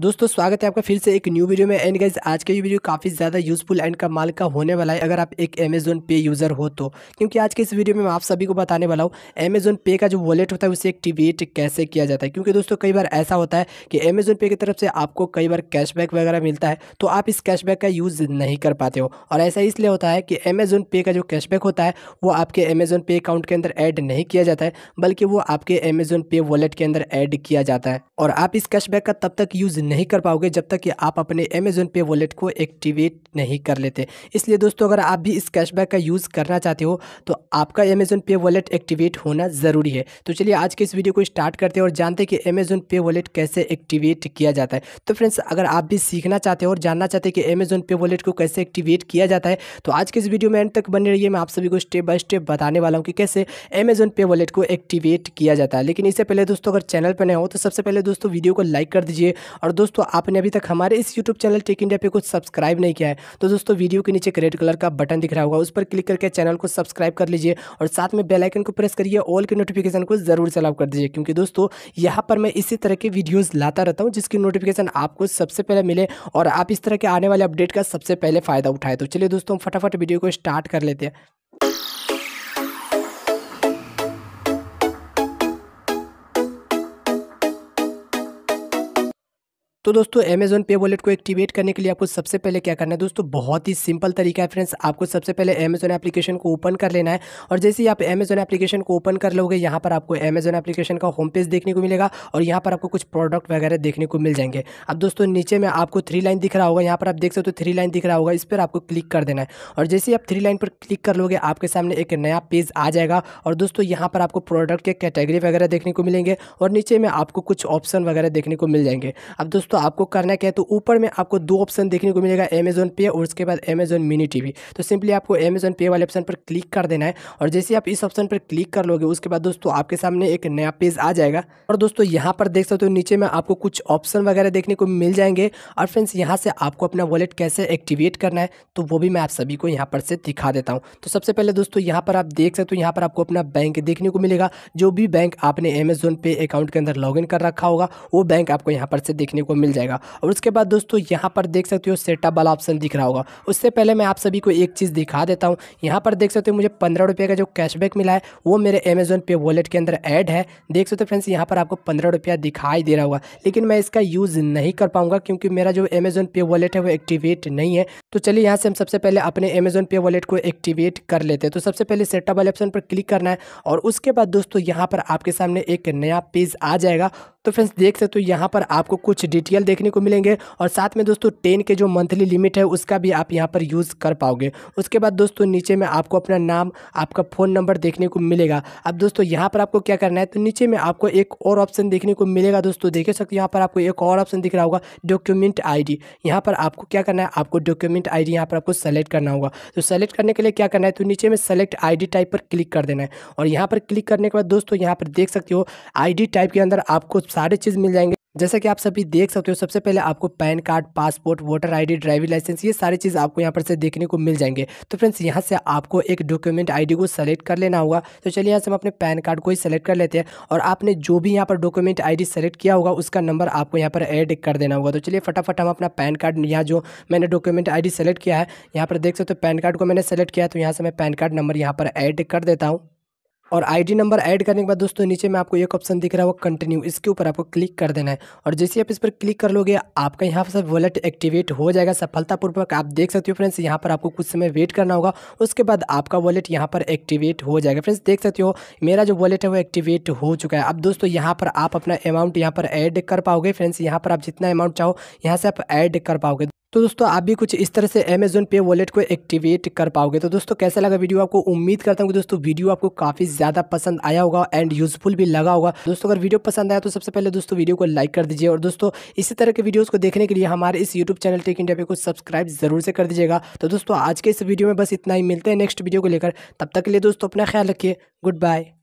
दोस्तों स्वागत है आपका फिर से एक न्यू वीडियो में एंड गाइज आज का ये वीडियो काफ़ी ज़्यादा यूजफुल एंड कमाल का होने वाला है अगर आप एक अमेजोन पे यूज़र हो तो क्योंकि आज के इस वीडियो में मैं आप सभी को बताने वाला हूँ अमेजोन पे का जो वॉलेट होता है उसे एक्टिवेट कैसे किया जाता है क्योंकि दोस्तों कई बार ऐसा होता है कि अमेजोन पे की तरफ से आपको कई बार कैशबैक वगैरह मिलता है तो आप इस कैशबैक का यूज़ नहीं कर पाते हो और ऐसा इसलिए होता है कि अमेजोन पे का जो कैशबैक होता है वो आपके अमेजोन पे अकाउंट के अंदर ऐड नहीं किया जाता है बल्कि वो आपके अमेजोन पे वॉलेट के अंदर ऐड किया जाता है और आप इस कैशबैक का तब तक यूज़ नहीं कर पाओगे जब तक कि आप अपने अमेज़ोन पे वॉलेट को एक्टिवेट नहीं कर लेते इसलिए दोस्तों अगर आप भी इस कैशबैक का यूज़ करना चाहते हो तो आपका अमेज़ोन पे वॉलेट एक्टिवेट होना ज़रूरी है तो चलिए आज के इस वीडियो को स्टार्ट करते हैं और जानते हैं कि अमेज़ोन पे वॉलेट कैसे एक्टिवेट किया जाता है तो फ्रेंड्स अगर आप भी सीखना चाहते हो और जानना चाहते हैं कि अमेज़ोन पे वॉलेट को कैसे एक्टिवेट किया जाता है तो आज के इस वीडियो में एंड तक बने रहिए मैं आप सभी को स्टेप बाय स्टेप बताने वाला हूँ कि कैसे अमेज़ोन पे वॉलेट को एक्टिवेट किया जाता है लेकिन इससे पहले दोस्तों अगर चैनल पर नए हो तो सबसे पहले दोस्तों वीडियो को लाइक कर दीजिए और और दोस्तों आपने अभी तक हमारे इस यूट्यूब चैनल टेक इंडिया पे कुछ सब्सक्राइब नहीं किया है तो दोस्तों वीडियो के नीचे रेड कलर का बटन दिख रहा होगा उस पर क्लिक करके चैनल को सब्सक्राइब कर लीजिए और साथ में बेलाइकन को प्रेस करिए ऑल के नोटिफिकेशन को ज़रूर सलाव कर दीजिए क्योंकि दोस्तों यहाँ पर मैं इसी तरह के वीडियोज़ लाता रहता हूँ जिसकी नोटिफिकेशन आपको सबसे पहले मिले और आप इस तरह के आने वाले अपडेट का सबसे पहले फ़ायदा उठाए तो चलिए दोस्तों फटाफट वीडियो को स्टार्ट कर लेते हैं तो दोस्तों अमेजोन पे वॉलेट को एक्टिवेट करने के लिए आपको सबसे पहले क्या करना है दोस्तों बहुत ही सिंपल तरीका है फ्रेंड्स आपको सबसे पहले अमेजोन एप्लीकेशन को ओपन कर लेना है और जैसे ही आप अमेजोन एप्लीकेशन को ओपन कर लोगे यहाँ पर आपको अमेजोन एप्लीकेशन का होम पेज देखने को मिलेगा और यहाँ पर आपको कुछ प्रोडक्ट वगैरह देखने को मिल जाएंगे अब दोस्तों नीचे में आपको थ्री लाइन दिख रहा होगा यहाँ पर आप देख सकते हो थ्री लाइन दिख रहा होगा इस पर आपको क्लिक कर देना है और जैसे ही आप थ्री लाइन पर क्लिक कर लोगे आपके सामने एक नया पेज आ जाएगा और दोस्तों यहाँ पर आपको प्रोडक्ट के कैटेगरी वगैरह देखने को मिलेंगे और नीचे में आपको कुछ ऑप्शन वगैरह देखने को मिल जाएंगे अब दोस्तों दोस्तों आपको करना क्या है तो ऊपर में आपको दो ऑप्शन देखने को मिलेगा अमेजोन पे और उसके बाद अमेजोन मिनी टीवी तो सिंपली आपको अमेजोन पे वाले ऑप्शन पर क्लिक कर देना है और जैसे आप इस ऑप्शन पर क्लिक कर लोगे उसके बाद दोस्तों आपके सामने एक नया पेज आ जाएगा और दोस्तों यहाँ पर देख सकते हो नीचे में आपको कुछ ऑप्शन वगैरह देखने को मिल जाएंगे और फ्रेंड्स यहाँ से आपको अपना वॉलेट कैसे एक्टिवेट करना है तो वो भी मैं आप सभी को यहाँ पर से दिखा देता हूँ तो सबसे पहले दोस्तों यहाँ पर आप देख सकते हो यहाँ पर आपको अपना बैंक देखने को मिलेगा जो भी बैंक आपने अमेजोन पे अकाउंट के अंदर लॉग कर रखा होगा वो बैंक आपको यहाँ पर से देखने को मिल जाएगा और उसके बाद दोस्तों यहाँ पर देख सकते हो सेटअप वाला ऑप्शन दिख रहा होगा उससे पहले मैं आप सभी को एक चीज़ दिखा देता हूँ यहाँ पर देख सकते हो मुझे पंद्रह रुपये का जो कैशबैक मिला है वो मेरे अमेजोन पे वॉलेट के अंदर ऐड है देख सकते हो फ्रेंड्स यहाँ पर आपको पंद्रह रुपया दिखाई दे रहा होगा लेकिन मैं इसका यूज़ नहीं कर पाऊँगा क्योंकि मेरा जो अमेजोन पे वॉलेट है वो एक्टिवेट नहीं है तो चलिए यहाँ से हम सबसे पहले अपने अमेजोन पे वॉलेट को एक्टिवेट कर लेते हैं तो सबसे पहले सेटअप वाले ऑप्शन पर क्लिक करना है और उसके बाद दोस्तों यहाँ पर आपके सामने एक नया पेज आ जाएगा तो फ्रेंड्स देख सकते हो तो यहाँ पर आपको कुछ डिटेल देखने को मिलेंगे और साथ में दोस्तों टेन के जो मंथली लिमिट है उसका भी आप यहाँ पर यूज़ कर पाओगे उसके बाद दोस्तों नीचे में आपको अपना नाम आपका फ़ोन नंबर देखने को मिलेगा अब दोस्तों यहाँ पर आपको क्या करना है तो नीचे में आपको एक और ऑप्शन देखने को मिलेगा दोस्तों देख सकते हो यहाँ पर आपको एक और ऑप्शन दिख रहा होगा डॉक्यूमेंट आई डी यहाँ पर आपको क्या करना है आपको डॉक्यूमेंट पेमेंट आई डी यहाँ पर आपको सेलेक्ट करना होगा तो सेलेक्ट करने के लिए क्या करना है तो नीचे में सेलेक्ट आई टाइप पर क्लिक कर देना है और यहाँ पर क्लिक करने के बाद दोस्तों यहाँ पर देख सकते हो आई टाइप के अंदर आपको सारे चीज़ मिल जाएंगे जैसा कि आप सभी देख सकते हो सबसे पहले आपको PAN card passport voter ID driving licence ये सारी चीज़ आपको यहाँ पर से देखने को मिल जाएंगे तो फ्रेंड्स यहाँ से आपको एक डॉक्यूमेंट आईडी को सेलेक्ट कर लेना होगा तो चलिए यहाँ से हम अपने पैन कार्ड को ही सेलेक्ट कर लेते हैं और आपने जो भी यहाँ पर डॉक्यूमेंट आई सेलेक्ट किया होगा उसका नंबर आपको यहाँ पर एड कर देना होगा तो चलिए फटाफट हम अपना पैन कार्ड यहाँ जो मैंने डॉक्यूमेंट आई सेलेक्ट किया है यहाँ पर देख सकते हो पैन कार्ड को मैंने सेलेक्ट किया तो यहाँ से मैं पैन कार्ड नंबर यहाँ पर एड कर देता हूँ और आईडी नंबर ऐड करने के बाद दोस्तों नीचे में आपको एक ऑप्शन दिख रहा है वो कंटिन्यू इसके ऊपर आपको क्लिक कर देना है और जैसे आप इस पर क्लिक कर लोगे आपका यहाँ पर वॉलेट एक्टिवेट हो जाएगा सफलतापूर्वक आप देख सकते हो फ्रेंड्स यहाँ पर आपको कुछ समय वेट करना होगा उसके बाद आपका वॉलेट यहाँ पर एक्टिवेट हो जाएगा फ्रेंड्स देख सकते हो मेरा जो वॉलेट है वो एक्टिवेट हो चुका है अब दोस्तों यहाँ पर आप अपना अमाउंट यहाँ पर ऐड कर पाओगे फ्रेंड्स यहाँ पर आप जितना अमाउंट चाहो यहाँ से आप ऐड कर पाओगे तो दोस्तों आप भी कुछ इस तरह से अमेजोन पे वॉलेट को एक्टिवेट कर पाओगे तो दोस्तों कैसा लगा वीडियो आपको उम्मीद करता हूँ कि दोस्तों वीडियो आपको काफ़ी ज़्यादा पसंद आया होगा एंड यूजफुल भी लगा होगा दोस्तों अगर वीडियो पसंद आया तो सबसे पहले दोस्तों वीडियो को लाइक कर दीजिए और दोस्तों इसी तरह के वीडियोज़ को देखने के लिए हमारे इस यूट्यूब चैनल टेक इंडिया पे को सब्सक्राइब जरूर से कर दीजिएगा तो दोस्तों आज के इस वीडियो में बस इतना ही मिलते हैं नेक्स्ट वीडियो को लेकर तब तक के लिए दोस्तों अपना ख्याल रखिए गुड बाय